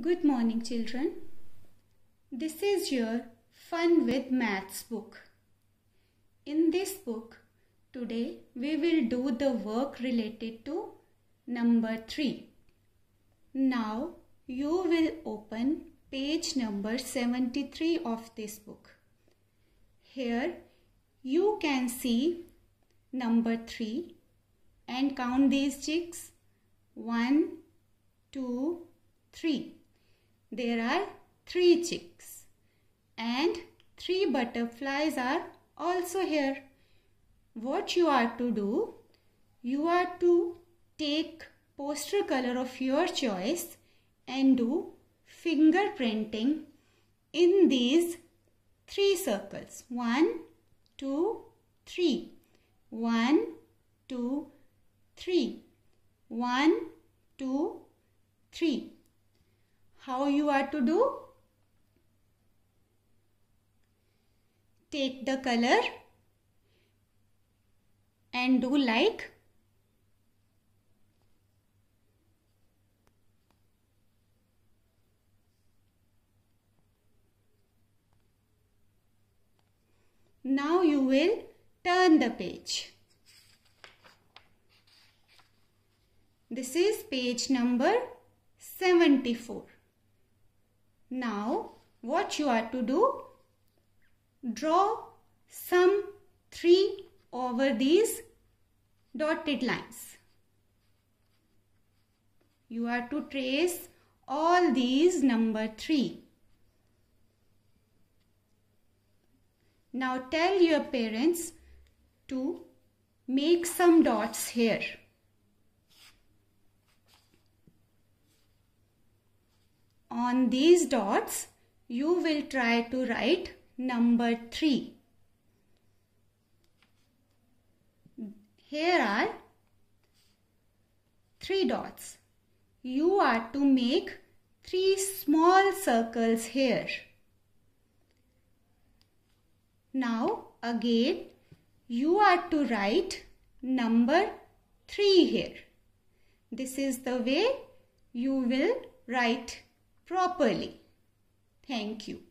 Good morning children. This is your Fun with Maths book. In this book, today we will do the work related to number 3. Now you will open page number 73 of this book. Here you can see number 3 and count these chicks 1, 2, 3 there are three chicks and three butterflies are also here. What you are to do? You are to take poster color of your choice and do fingerprinting in these three circles. One, two, three. One, two, three. One, two, three how you are to do? Take the color and do like Now you will turn the page. This is page number 74. Now what you are to do? Draw some 3 over these dotted lines. You are to trace all these number 3. Now tell your parents to make some dots here. on these dots, you will try to write number 3. Here are three dots. You are to make three small circles here. Now again you are to write number 3 here. This is the way you will write properly. Thank you.